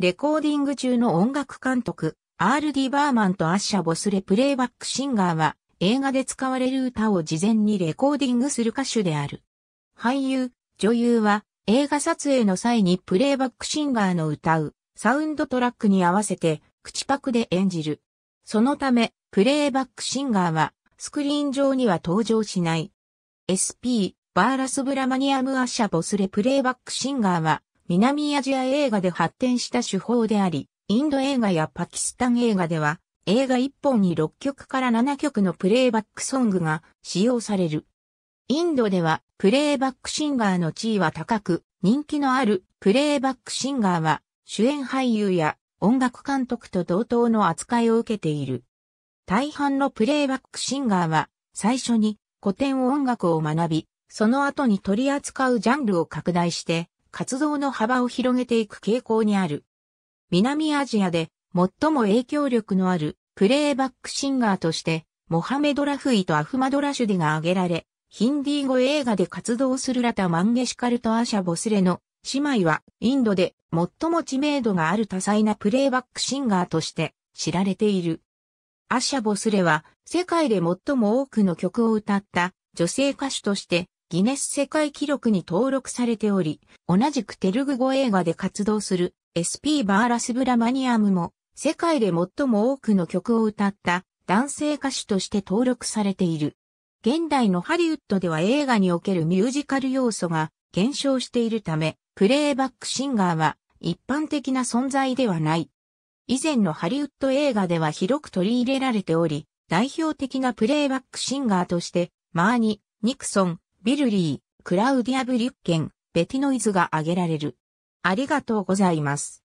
レコーディング中の音楽監督、R.D. バーマンとアッシャ・ボスレプレイバックシンガーは、映画で使われる歌を事前にレコーディングする歌手である。俳優、女優は、映画撮影の際にプレイバックシンガーの歌う、サウンドトラックに合わせて、口パクで演じる。そのため、プレイバックシンガーは、スクリーン上には登場しない。SP、バーラスブラマニアムアッシャ・ボスレプレイバックシンガーは、南アジア映画で発展した手法であり、インド映画やパキスタン映画では、映画1本に6曲から7曲のプレイバックソングが使用される。インドではプレイバックシンガーの地位は高く、人気のあるプレイバックシンガーは主演俳優や音楽監督と同等の扱いを受けている。大半のプレイバックシンガーは最初に古典音楽を学び、その後に取り扱うジャンルを拡大して活動の幅を広げていく傾向にある。南アジアで最も影響力のあるプレイバックシンガーとして、モハメド・ラフイとアフマド・ラシュディが挙げられ、ヒンディー語映画で活動するラタ・マンゲシカルとアシャ・ボスレの姉妹はインドで最も知名度がある多彩なプレイバックシンガーとして知られている。アシャ・ボスレは世界で最も多くの曲を歌った女性歌手としてギネス世界記録に登録されており、同じくテルグ語映画で活動する SP バーラスブラマニアムも、世界で最も多くの曲を歌った男性歌手として登録されている。現代のハリウッドでは映画におけるミュージカル要素が減少しているため、プレイバックシンガーは一般的な存在ではない。以前のハリウッド映画では広く取り入れられており、代表的なプレイバックシンガーとして、マーニ、ニクソン、ビルリー、クラウディア・ブリュッケン、ベティノイズが挙げられる。ありがとうございます。